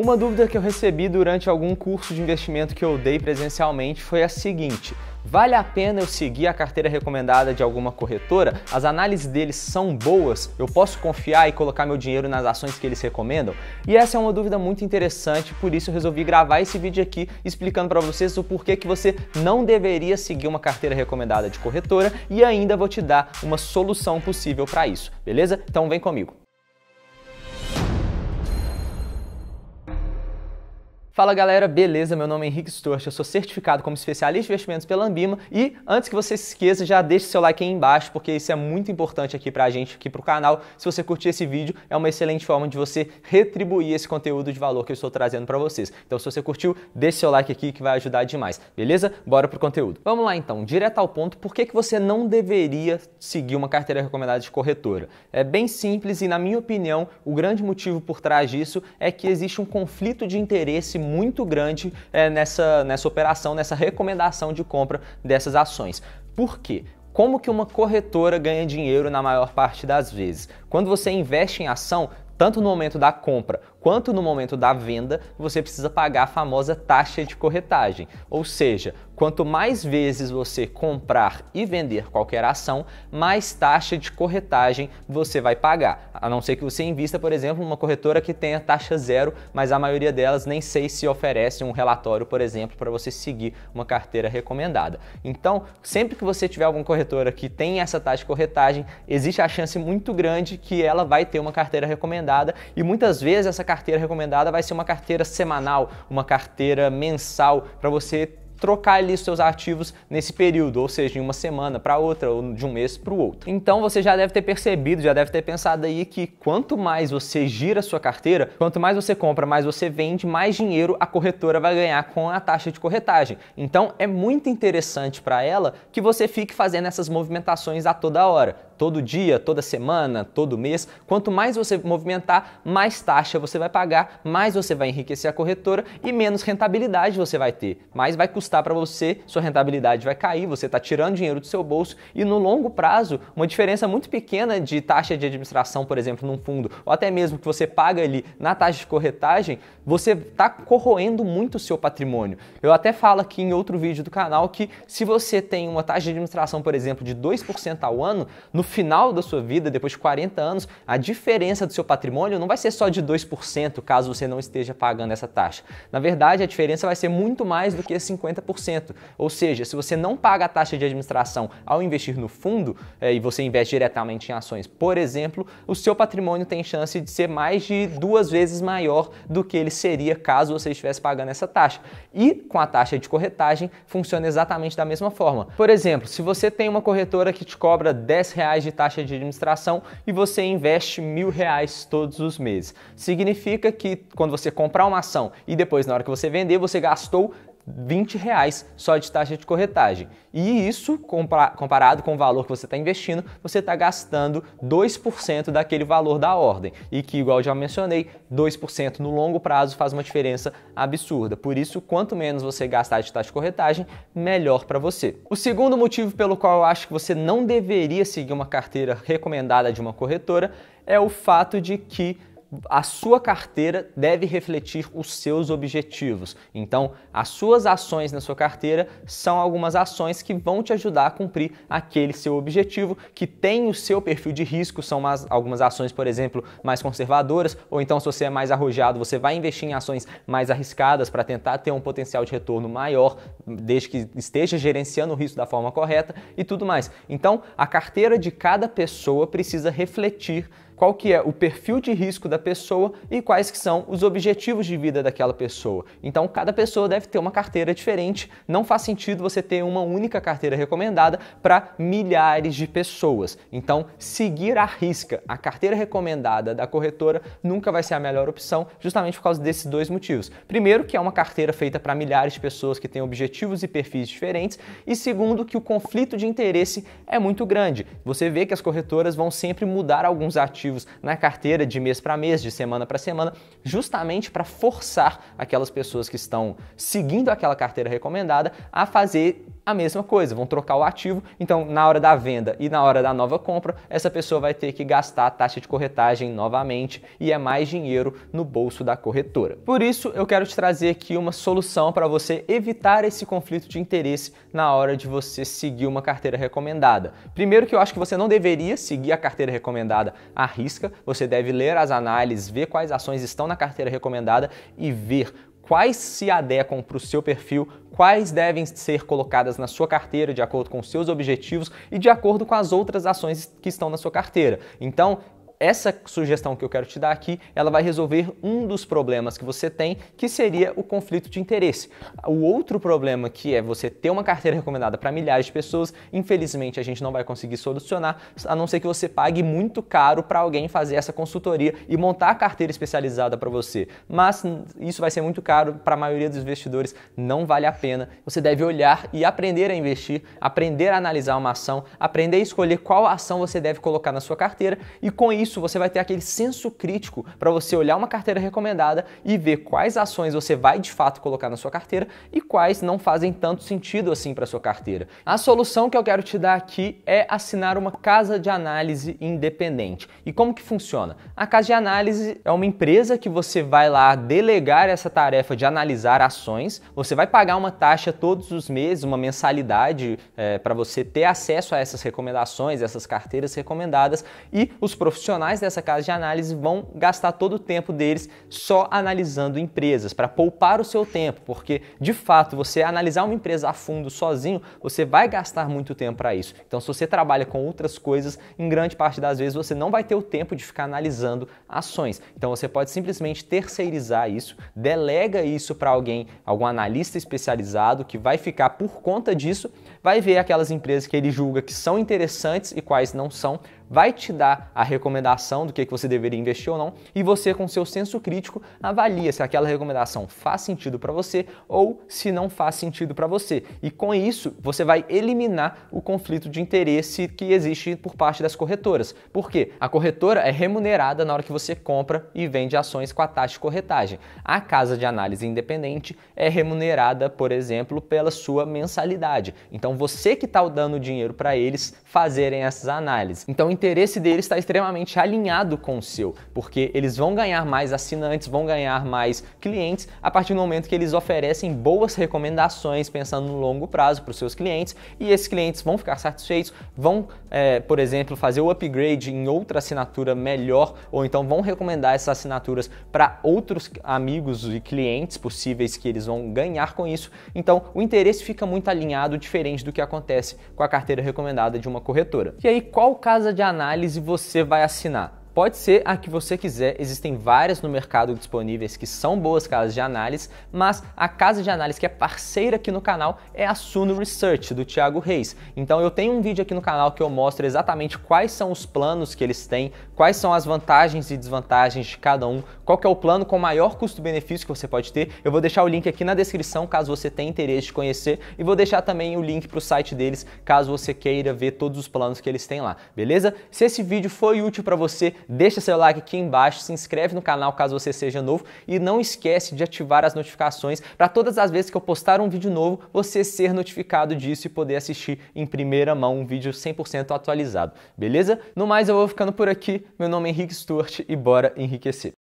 Uma dúvida que eu recebi durante algum curso de investimento que eu dei presencialmente foi a seguinte: vale a pena eu seguir a carteira recomendada de alguma corretora? As análises deles são boas? Eu posso confiar e colocar meu dinheiro nas ações que eles recomendam? E essa é uma dúvida muito interessante, por isso eu resolvi gravar esse vídeo aqui explicando para vocês o porquê que você não deveria seguir uma carteira recomendada de corretora e ainda vou te dar uma solução possível para isso, beleza? Então vem comigo. Fala galera, beleza? Meu nome é Henrique Storch, eu sou certificado como especialista em investimentos pela Ambima e antes que você se esqueça, já deixe seu like aí embaixo, porque isso é muito importante aqui pra gente, aqui pro canal. Se você curtir esse vídeo, é uma excelente forma de você retribuir esse conteúdo de valor que eu estou trazendo para vocês. Então, se você curtiu, deixe seu like aqui que vai ajudar demais, beleza? Bora pro conteúdo. Vamos lá então, direto ao ponto, por que, que você não deveria seguir uma carteira recomendada de corretora? É bem simples e, na minha opinião, o grande motivo por trás disso é que existe um conflito de interesse muito grande é, nessa, nessa operação, nessa recomendação de compra dessas ações. Por quê? Como que uma corretora ganha dinheiro na maior parte das vezes? Quando você investe em ação, tanto no momento da compra quanto no momento da venda você precisa pagar a famosa taxa de corretagem. Ou seja, quanto mais vezes você comprar e vender qualquer ação, mais taxa de corretagem você vai pagar. A não ser que você invista, por exemplo, uma corretora que tenha taxa zero, mas a maioria delas nem sei se oferece um relatório, por exemplo, para você seguir uma carteira recomendada. Então, sempre que você tiver alguma corretora que tem essa taxa de corretagem, existe a chance muito grande que ela vai ter uma carteira recomendada e muitas vezes essa carteira carteira recomendada vai ser uma carteira semanal, uma carteira mensal, para você trocar ali os seus ativos nesse período, ou seja, de uma semana para outra ou de um mês para o outro. Então você já deve ter percebido, já deve ter pensado aí que quanto mais você gira sua carteira, quanto mais você compra, mais você vende, mais dinheiro a corretora vai ganhar com a taxa de corretagem. Então é muito interessante para ela que você fique fazendo essas movimentações a toda hora todo dia, toda semana, todo mês. Quanto mais você movimentar, mais taxa você vai pagar, mais você vai enriquecer a corretora e menos rentabilidade você vai ter. Mais vai custar para você, sua rentabilidade vai cair, você está tirando dinheiro do seu bolso e no longo prazo, uma diferença muito pequena de taxa de administração, por exemplo, num fundo, ou até mesmo que você paga ali na taxa de corretagem, você está corroendo muito o seu patrimônio. Eu até falo aqui em outro vídeo do canal que se você tem uma taxa de administração, por exemplo, de 2% ao ano, no final da sua vida, depois de 40 anos, a diferença do seu patrimônio não vai ser só de 2% caso você não esteja pagando essa taxa. Na verdade, a diferença vai ser muito mais do que 50%. Ou seja, se você não paga a taxa de administração ao investir no fundo é, e você investe diretamente em ações, por exemplo, o seu patrimônio tem chance de ser mais de duas vezes maior do que ele seria caso você estivesse pagando essa taxa. E com a taxa de corretagem funciona exatamente da mesma forma. Por exemplo, se você tem uma corretora que te cobra 10 reais reais de taxa de administração e você investe mil reais todos os meses. Significa que quando você comprar uma ação e depois na hora que você vender, você gastou 20 reais só de taxa de corretagem. E isso, comparado com o valor que você está investindo, você está gastando 2% daquele valor da ordem. E que, igual já mencionei, 2% no longo prazo faz uma diferença absurda. Por isso, quanto menos você gastar de taxa de corretagem, melhor para você. O segundo motivo pelo qual eu acho que você não deveria seguir uma carteira recomendada de uma corretora é o fato de que a sua carteira deve refletir os seus objetivos. Então, as suas ações na sua carteira são algumas ações que vão te ajudar a cumprir aquele seu objetivo, que tem o seu perfil de risco, são umas, algumas ações, por exemplo, mais conservadoras, ou então se você é mais arrojado, você vai investir em ações mais arriscadas para tentar ter um potencial de retorno maior, desde que esteja gerenciando o risco da forma correta e tudo mais. Então, a carteira de cada pessoa precisa refletir qual que é o perfil de risco da pessoa e quais que são os objetivos de vida daquela pessoa. Então cada pessoa deve ter uma carteira diferente, não faz sentido você ter uma única carteira recomendada para milhares de pessoas. Então seguir a risca a carteira recomendada da corretora nunca vai ser a melhor opção, justamente por causa desses dois motivos. Primeiro, que é uma carteira feita para milhares de pessoas que têm objetivos e perfis diferentes, e segundo, que o conflito de interesse é muito grande. Você vê que as corretoras vão sempre mudar alguns ativos ativos na carteira de mês para mês, de semana para semana, justamente para forçar aquelas pessoas que estão seguindo aquela carteira recomendada a fazer a mesma coisa, vão trocar o ativo. Então, na hora da venda e na hora da nova compra, essa pessoa vai ter que gastar a taxa de corretagem novamente e é mais dinheiro no bolso da corretora. Por isso, eu quero te trazer aqui uma solução para você evitar esse conflito de interesse na hora de você seguir uma carteira recomendada. Primeiro que eu acho que você não deveria seguir a carteira recomendada risca, você deve ler as análises, ver quais ações estão na carteira recomendada e ver quais se adequam para o seu perfil, quais devem ser colocadas na sua carteira de acordo com seus objetivos e de acordo com as outras ações que estão na sua carteira. Então, essa sugestão que eu quero te dar aqui, ela vai resolver um dos problemas que você tem, que seria o conflito de interesse. O outro problema que é você ter uma carteira recomendada para milhares de pessoas, infelizmente a gente não vai conseguir solucionar, a não ser que você pague muito caro para alguém fazer essa consultoria e montar a carteira especializada para você. Mas isso vai ser muito caro para a maioria dos investidores, não vale a pena. Você deve olhar e aprender a investir, aprender a analisar uma ação, aprender a escolher qual ação você deve colocar na sua carteira e com isso isso você vai ter aquele senso crítico para você olhar uma carteira recomendada e ver quais ações você vai de fato colocar na sua carteira e quais não fazem tanto sentido assim para sua carteira. A solução que eu quero te dar aqui é assinar uma casa de análise independente. E como que funciona? A casa de análise é uma empresa que você vai lá delegar essa tarefa de analisar ações, você vai pagar uma taxa todos os meses, uma mensalidade é, eh, para você ter acesso a essas recomendações, essas carteiras recomendadas e os profissionais profissionais dessa casa de análise vão gastar todo o tempo deles só analisando empresas, para poupar o seu tempo, porque de fato você analisar uma empresa a fundo sozinho, você vai gastar muito tempo para isso. Então, se você trabalha com outras coisas, em grande parte das vezes você não vai ter o tempo de ficar analisando ações. Então, você pode simplesmente terceirizar isso, delega isso para alguém, algum analista especializado que vai ficar por conta disso, vai ver aquelas empresas que ele julga que são interessantes e quais não são vai te dar a recomendação do que, que você deveria investir ou não, e você, com seu senso crítico, avalia se aquela recomendação faz sentido para você ou se não faz sentido para você. E com isso, você vai eliminar o conflito de interesse que existe por parte das corretoras. Porque a corretora é remunerada na hora que você compra e vende ações com a taxa de corretagem. A casa de análise independente é remunerada, por exemplo, pela sua mensalidade. Então você que está dando dinheiro para eles fazerem essas análises. Então interesse deles está extremamente alinhado com o seu, porque eles vão ganhar mais assinantes, vão ganhar mais clientes a partir do momento que eles oferecem boas recomendações pensando no longo prazo para os seus clientes e esses clientes vão ficar satisfeitos, vão, é, por exemplo, fazer o upgrade em outra assinatura melhor ou então vão recomendar essas assinaturas para outros amigos e clientes possíveis que eles vão ganhar com isso. Então, o interesse fica muito alinhado, diferente do que acontece com a carteira recomendada de uma corretora. E aí, qual casa de análise você vai assinar? Pode ser a que você quiser, existem várias no mercado disponíveis que são boas casas de análise, mas a casa de análise que é parceira aqui no canal é a Suno Research, do Thiago Reis. Então eu tenho um vídeo aqui no canal que eu mostro exatamente quais são os planos que eles têm, quais são as vantagens e desvantagens de cada um, qual é o plano com maior custo-benefício que você pode ter. Eu vou deixar o link aqui na descrição caso você tenha interesse de conhecer e vou deixar também o link para o site deles caso você queira ver todos os planos que eles têm lá, beleza? Se esse vídeo foi útil para você, deixa seu like aqui embaixo, se inscreve no canal caso você seja novo e não esquece de ativar as notificações para todas as vezes que eu postar um vídeo novo, você ser notificado disso e poder assistir em primeira mão um vídeo 100% atualizado, beleza? No mais, eu vou ficando por aqui. Meu nome é Henrique Stuart e bora enriquecer.